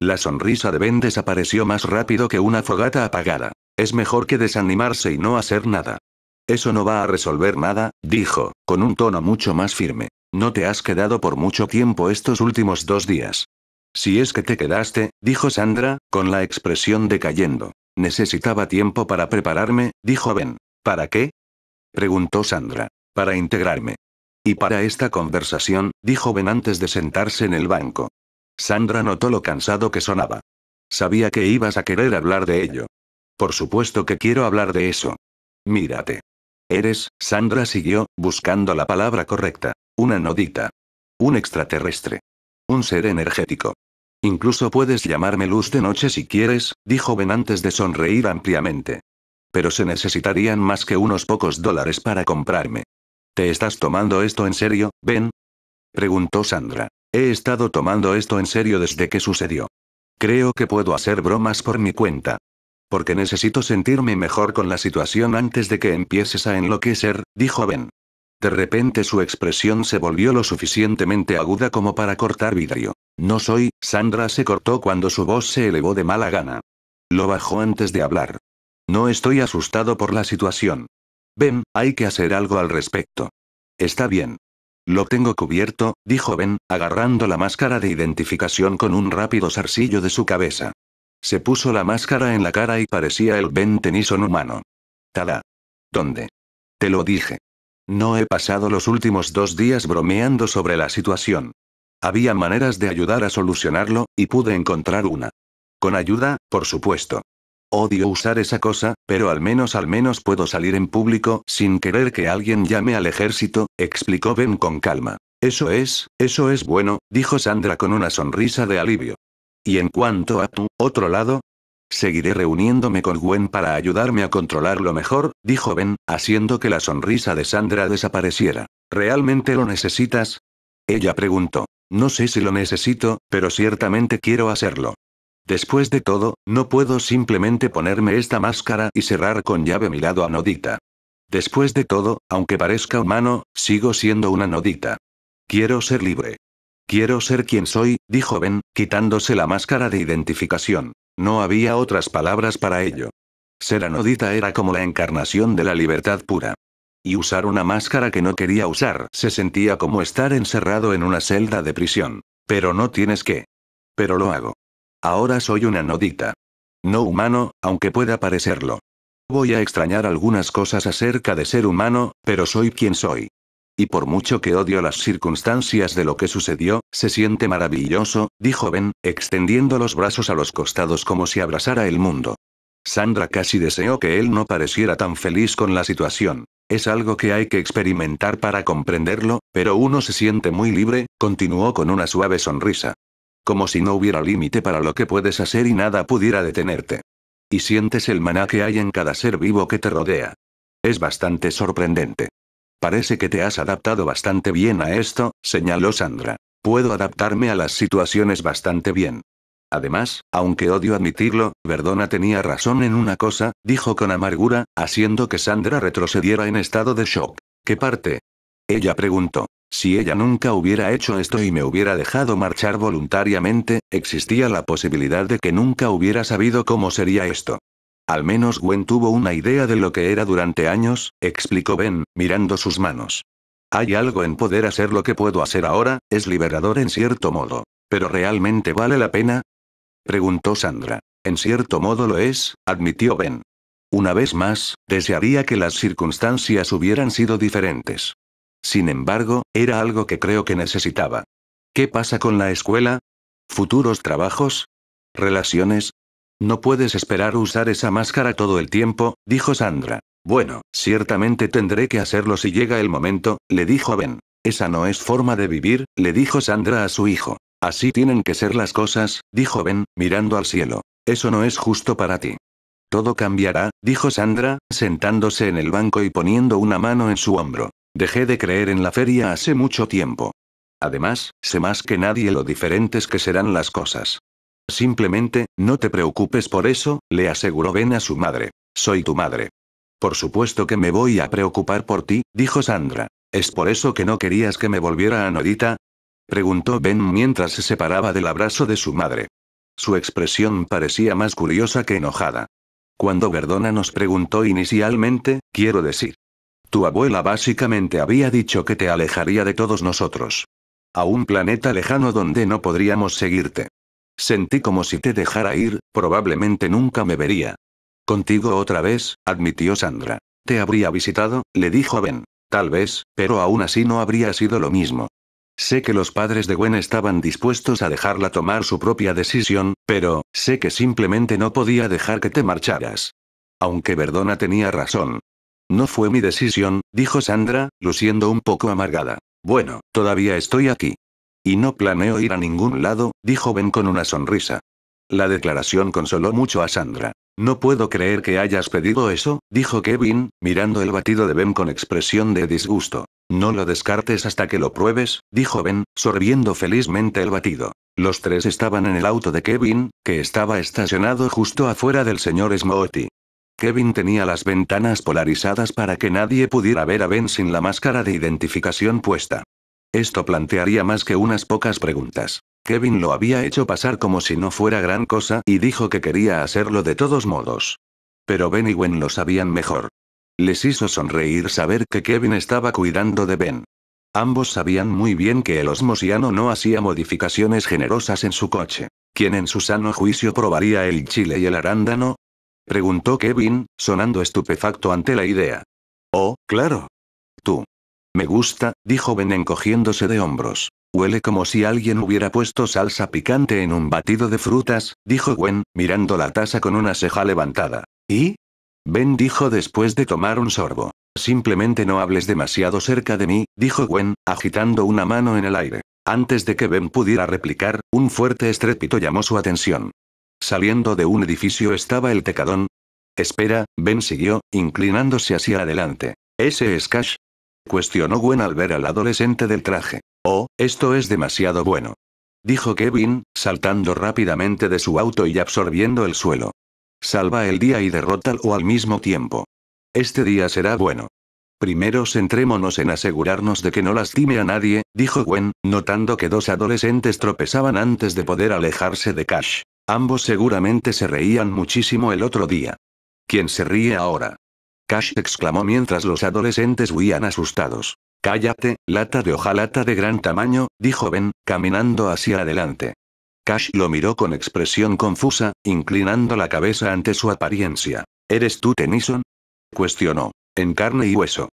La sonrisa de Ben desapareció más rápido que una fogata apagada. Es mejor que desanimarse y no hacer nada. Eso no va a resolver nada, dijo, con un tono mucho más firme. No te has quedado por mucho tiempo estos últimos dos días. Si es que te quedaste, dijo Sandra, con la expresión decayendo. Necesitaba tiempo para prepararme, dijo Ben. ¿Para qué? preguntó Sandra. Para integrarme. Y para esta conversación, dijo Ben antes de sentarse en el banco. Sandra notó lo cansado que sonaba. Sabía que ibas a querer hablar de ello. Por supuesto que quiero hablar de eso. Mírate. Eres, Sandra siguió, buscando la palabra correcta. Una nodita. Un extraterrestre. Un ser energético. Incluso puedes llamarme luz de noche si quieres, dijo Ben antes de sonreír ampliamente. Pero se necesitarían más que unos pocos dólares para comprarme. ¿Te estás tomando esto en serio, Ben? Preguntó Sandra. He estado tomando esto en serio desde que sucedió. Creo que puedo hacer bromas por mi cuenta. Porque necesito sentirme mejor con la situación antes de que empieces a enloquecer, dijo Ben. De repente su expresión se volvió lo suficientemente aguda como para cortar vidrio. No soy, Sandra se cortó cuando su voz se elevó de mala gana. Lo bajó antes de hablar. No estoy asustado por la situación. Ben, hay que hacer algo al respecto. Está bien. Lo tengo cubierto, dijo Ben, agarrando la máscara de identificación con un rápido zarcillo de su cabeza. Se puso la máscara en la cara y parecía el Ben Tennyson humano. Tada. ¿Dónde? Te lo dije. No he pasado los últimos dos días bromeando sobre la situación. Había maneras de ayudar a solucionarlo, y pude encontrar una. Con ayuda, por supuesto. Odio usar esa cosa, pero al menos al menos puedo salir en público sin querer que alguien llame al ejército, explicó Ben con calma. Eso es, eso es bueno, dijo Sandra con una sonrisa de alivio. Y en cuanto a tu otro lado, seguiré reuniéndome con Gwen para ayudarme a controlarlo mejor, dijo Ben, haciendo que la sonrisa de Sandra desapareciera. ¿Realmente lo necesitas? Ella preguntó. No sé si lo necesito, pero ciertamente quiero hacerlo. Después de todo, no puedo simplemente ponerme esta máscara y cerrar con llave mi lado anodita. Después de todo, aunque parezca humano, sigo siendo una nodita. Quiero ser libre. Quiero ser quien soy, dijo Ben, quitándose la máscara de identificación. No había otras palabras para ello. Ser anodita era como la encarnación de la libertad pura. Y usar una máscara que no quería usar se sentía como estar encerrado en una celda de prisión. Pero no tienes que. Pero lo hago. Ahora soy una nodita. No humano, aunque pueda parecerlo. Voy a extrañar algunas cosas acerca de ser humano, pero soy quien soy. Y por mucho que odio las circunstancias de lo que sucedió, se siente maravilloso, dijo Ben, extendiendo los brazos a los costados como si abrazara el mundo. Sandra casi deseó que él no pareciera tan feliz con la situación. Es algo que hay que experimentar para comprenderlo, pero uno se siente muy libre, continuó con una suave sonrisa. Como si no hubiera límite para lo que puedes hacer y nada pudiera detenerte. Y sientes el maná que hay en cada ser vivo que te rodea. Es bastante sorprendente. Parece que te has adaptado bastante bien a esto, señaló Sandra. Puedo adaptarme a las situaciones bastante bien. Además, aunque odio admitirlo, Verdona tenía razón en una cosa, dijo con amargura, haciendo que Sandra retrocediera en estado de shock. ¿Qué parte? Ella preguntó. Si ella nunca hubiera hecho esto y me hubiera dejado marchar voluntariamente, existía la posibilidad de que nunca hubiera sabido cómo sería esto. Al menos Gwen tuvo una idea de lo que era durante años, explicó Ben, mirando sus manos. Hay algo en poder hacer lo que puedo hacer ahora, es liberador en cierto modo. ¿Pero realmente vale la pena? Preguntó Sandra. En cierto modo lo es, admitió Ben. Una vez más, desearía que las circunstancias hubieran sido diferentes. Sin embargo, era algo que creo que necesitaba. ¿Qué pasa con la escuela? ¿Futuros trabajos? ¿Relaciones? No puedes esperar usar esa máscara todo el tiempo, dijo Sandra. Bueno, ciertamente tendré que hacerlo si llega el momento, le dijo Ben. Esa no es forma de vivir, le dijo Sandra a su hijo. Así tienen que ser las cosas, dijo Ben, mirando al cielo. Eso no es justo para ti. Todo cambiará, dijo Sandra, sentándose en el banco y poniendo una mano en su hombro. Dejé de creer en la feria hace mucho tiempo. Además, sé más que nadie lo diferentes que serán las cosas. Simplemente, no te preocupes por eso, le aseguró Ben a su madre. Soy tu madre. Por supuesto que me voy a preocupar por ti, dijo Sandra. ¿Es por eso que no querías que me volviera a Norita? Preguntó Ben mientras se separaba del abrazo de su madre. Su expresión parecía más curiosa que enojada. Cuando Verdona nos preguntó inicialmente, quiero decir, tu abuela básicamente había dicho que te alejaría de todos nosotros. A un planeta lejano donde no podríamos seguirte. Sentí como si te dejara ir, probablemente nunca me vería. Contigo otra vez, admitió Sandra. Te habría visitado, le dijo a Ben. Tal vez, pero aún así no habría sido lo mismo. Sé que los padres de Gwen estaban dispuestos a dejarla tomar su propia decisión, pero, sé que simplemente no podía dejar que te marcharas. Aunque Verdona tenía razón, no fue mi decisión, dijo Sandra, luciendo un poco amargada. Bueno, todavía estoy aquí. Y no planeo ir a ningún lado, dijo Ben con una sonrisa. La declaración consoló mucho a Sandra. No puedo creer que hayas pedido eso, dijo Kevin, mirando el batido de Ben con expresión de disgusto. No lo descartes hasta que lo pruebes, dijo Ben, sorbiendo felizmente el batido. Los tres estaban en el auto de Kevin, que estaba estacionado justo afuera del señor Smoty. Kevin tenía las ventanas polarizadas para que nadie pudiera ver a Ben sin la máscara de identificación puesta. Esto plantearía más que unas pocas preguntas. Kevin lo había hecho pasar como si no fuera gran cosa y dijo que quería hacerlo de todos modos. Pero Ben y Gwen lo sabían mejor. Les hizo sonreír saber que Kevin estaba cuidando de Ben. Ambos sabían muy bien que el osmosiano no hacía modificaciones generosas en su coche. Quien en su sano juicio probaría el chile y el arándano, Preguntó Kevin, sonando estupefacto ante la idea. Oh, claro. Tú. Me gusta, dijo Ben encogiéndose de hombros. Huele como si alguien hubiera puesto salsa picante en un batido de frutas, dijo Gwen, mirando la taza con una ceja levantada. ¿Y? Ben dijo después de tomar un sorbo. Simplemente no hables demasiado cerca de mí, dijo Gwen, agitando una mano en el aire. Antes de que Ben pudiera replicar, un fuerte estrépito llamó su atención. Saliendo de un edificio estaba el tecadón. Espera, Ben siguió, inclinándose hacia adelante. ¿Ese es Cash? Cuestionó Gwen al ver al adolescente del traje. Oh, esto es demasiado bueno. Dijo Kevin, saltando rápidamente de su auto y absorbiendo el suelo. Salva el día y derrótalo al mismo tiempo. Este día será bueno. Primero centrémonos en asegurarnos de que no lastime a nadie, dijo Gwen, notando que dos adolescentes tropezaban antes de poder alejarse de Cash. Ambos seguramente se reían muchísimo el otro día. ¿Quién se ríe ahora? Cash exclamó mientras los adolescentes huían asustados. Cállate, lata de hojalata de gran tamaño, dijo Ben, caminando hacia adelante. Cash lo miró con expresión confusa, inclinando la cabeza ante su apariencia. ¿Eres tú Tennyson? cuestionó. En carne y hueso.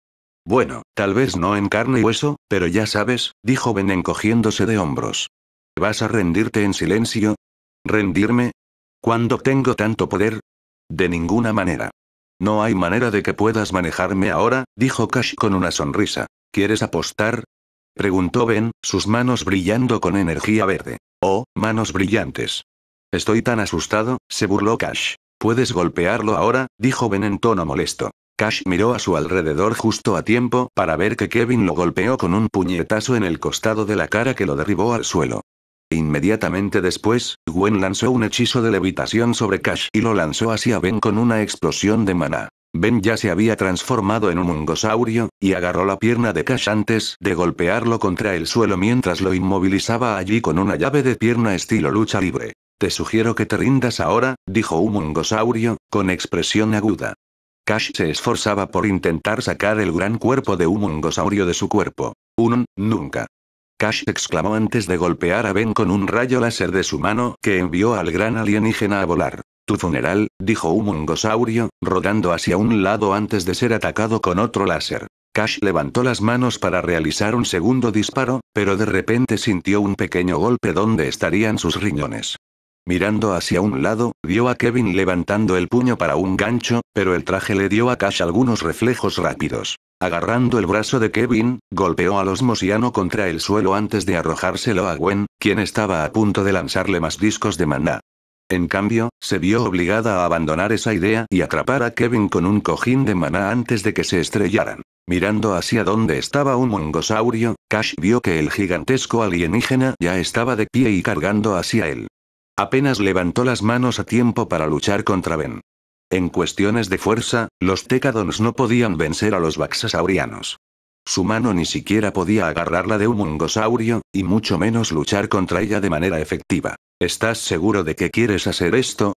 Bueno, tal vez no en carne y hueso, pero ya sabes, dijo Ben encogiéndose de hombros. ¿Vas a rendirte en silencio? ¿Rendirme? ¿Cuándo tengo tanto poder? De ninguna manera. No hay manera de que puedas manejarme ahora, dijo Cash con una sonrisa. ¿Quieres apostar? Preguntó Ben, sus manos brillando con energía verde. Oh, manos brillantes. Estoy tan asustado, se burló Cash. Puedes golpearlo ahora, dijo Ben en tono molesto. Cash miró a su alrededor justo a tiempo para ver que Kevin lo golpeó con un puñetazo en el costado de la cara que lo derribó al suelo. Inmediatamente después, Gwen lanzó un hechizo de levitación sobre Cash y lo lanzó hacia Ben con una explosión de maná. Ben ya se había transformado en un mungosaurio, y agarró la pierna de Cash antes de golpearlo contra el suelo mientras lo inmovilizaba allí con una llave de pierna estilo lucha libre. Te sugiero que te rindas ahora, dijo un mungosaurio, con expresión aguda. Cash se esforzaba por intentar sacar el gran cuerpo de un mungosaurio de su cuerpo. Un, nunca. Cash exclamó antes de golpear a Ben con un rayo láser de su mano que envió al gran alienígena a volar. Tu funeral, dijo un mongosaurio, rodando hacia un lado antes de ser atacado con otro láser. Cash levantó las manos para realizar un segundo disparo, pero de repente sintió un pequeño golpe donde estarían sus riñones. Mirando hacia un lado, vio a Kevin levantando el puño para un gancho, pero el traje le dio a Cash algunos reflejos rápidos. Agarrando el brazo de Kevin, golpeó al osmosiano contra el suelo antes de arrojárselo a Gwen, quien estaba a punto de lanzarle más discos de maná. En cambio, se vio obligada a abandonar esa idea y atrapar a Kevin con un cojín de maná antes de que se estrellaran. Mirando hacia donde estaba un mongosaurio, Cash vio que el gigantesco alienígena ya estaba de pie y cargando hacia él. Apenas levantó las manos a tiempo para luchar contra Ben. En cuestiones de fuerza, los Tecadons no podían vencer a los Baxasaurianos. Su mano ni siquiera podía agarrarla de un mungosaurio, y mucho menos luchar contra ella de manera efectiva. ¿Estás seguro de que quieres hacer esto?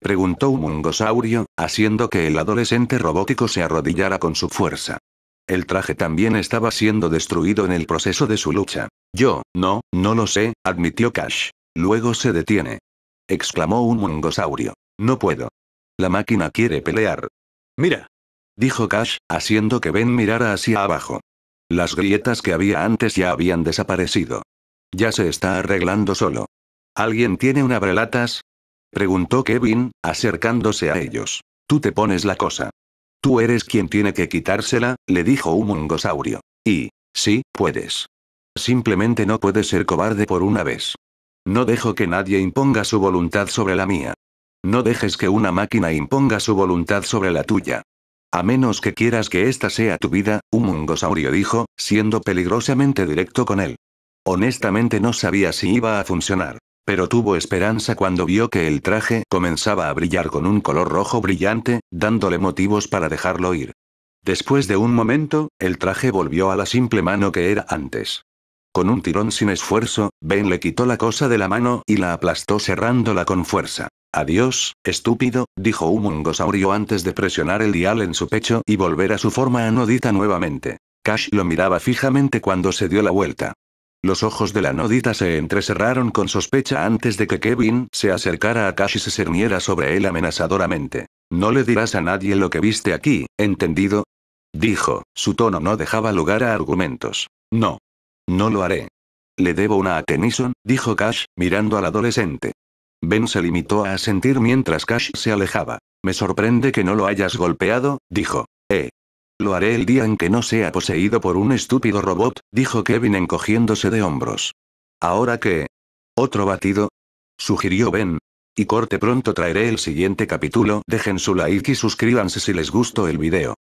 Preguntó un mungosaurio, haciendo que el adolescente robótico se arrodillara con su fuerza. El traje también estaba siendo destruido en el proceso de su lucha. Yo, no, no lo sé, admitió Cash. Luego se detiene. Exclamó un mungosaurio. No puedo. La máquina quiere pelear. Mira. Dijo Cash, haciendo que Ben mirara hacia abajo. Las grietas que había antes ya habían desaparecido. Ya se está arreglando solo. ¿Alguien tiene una abrelatas? Preguntó Kevin, acercándose a ellos. Tú te pones la cosa. Tú eres quien tiene que quitársela, le dijo un mungosaurio. Y, sí, puedes. Simplemente no puedes ser cobarde por una vez. No dejo que nadie imponga su voluntad sobre la mía. No dejes que una máquina imponga su voluntad sobre la tuya. A menos que quieras que esta sea tu vida, un mungosaurio dijo, siendo peligrosamente directo con él. Honestamente no sabía si iba a funcionar. Pero tuvo esperanza cuando vio que el traje comenzaba a brillar con un color rojo brillante, dándole motivos para dejarlo ir. Después de un momento, el traje volvió a la simple mano que era antes. Con un tirón sin esfuerzo, Ben le quitó la cosa de la mano y la aplastó cerrándola con fuerza. Adiós, estúpido, dijo un mongosaurio antes de presionar el dial en su pecho y volver a su forma anodita nuevamente. Cash lo miraba fijamente cuando se dio la vuelta. Los ojos de la anodita se entrecerraron con sospecha antes de que Kevin se acercara a Cash y se cerniera sobre él amenazadoramente. No le dirás a nadie lo que viste aquí, ¿entendido? Dijo, su tono no dejaba lugar a argumentos. No. No lo haré. Le debo una a dijo Cash, mirando al adolescente. Ben se limitó a asentir mientras Cash se alejaba. Me sorprende que no lo hayas golpeado, dijo. Eh. Lo haré el día en que no sea poseído por un estúpido robot, dijo Kevin encogiéndose de hombros. Ahora qué? ¿Otro batido? Sugirió Ben. Y corte pronto traeré el siguiente capítulo. Dejen su like y suscríbanse si les gustó el video.